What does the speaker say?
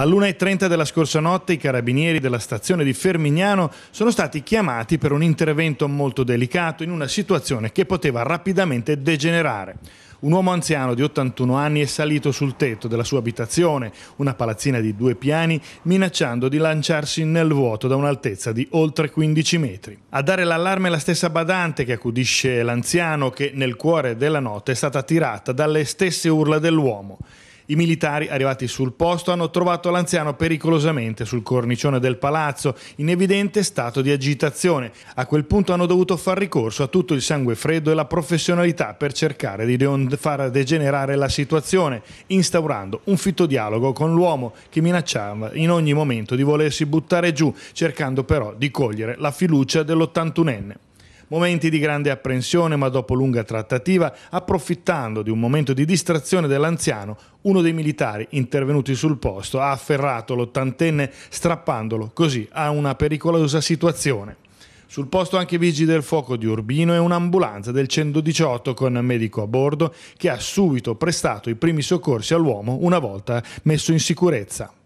All'1.30 della scorsa notte i carabinieri della stazione di Fermignano sono stati chiamati per un intervento molto delicato in una situazione che poteva rapidamente degenerare. Un uomo anziano di 81 anni è salito sul tetto della sua abitazione, una palazzina di due piani, minacciando di lanciarsi nel vuoto da un'altezza di oltre 15 metri. A dare l'allarme è la stessa badante che accudisce l'anziano che nel cuore della notte è stata tirata dalle stesse urla dell'uomo. I militari arrivati sul posto hanno trovato l'anziano pericolosamente sul cornicione del palazzo, in evidente stato di agitazione. A quel punto hanno dovuto far ricorso a tutto il sangue freddo e la professionalità per cercare di non far degenerare la situazione, instaurando un fitto dialogo con l'uomo che minacciava in ogni momento di volersi buttare giù, cercando però di cogliere la fiducia dell'81enne. Momenti di grande apprensione, ma dopo lunga trattativa, approfittando di un momento di distrazione dell'anziano, uno dei militari intervenuti sul posto ha afferrato l'ottantenne strappandolo così a una pericolosa situazione. Sul posto anche i vigili del fuoco di Urbino e un'ambulanza del 118 con medico a bordo che ha subito prestato i primi soccorsi all'uomo una volta messo in sicurezza.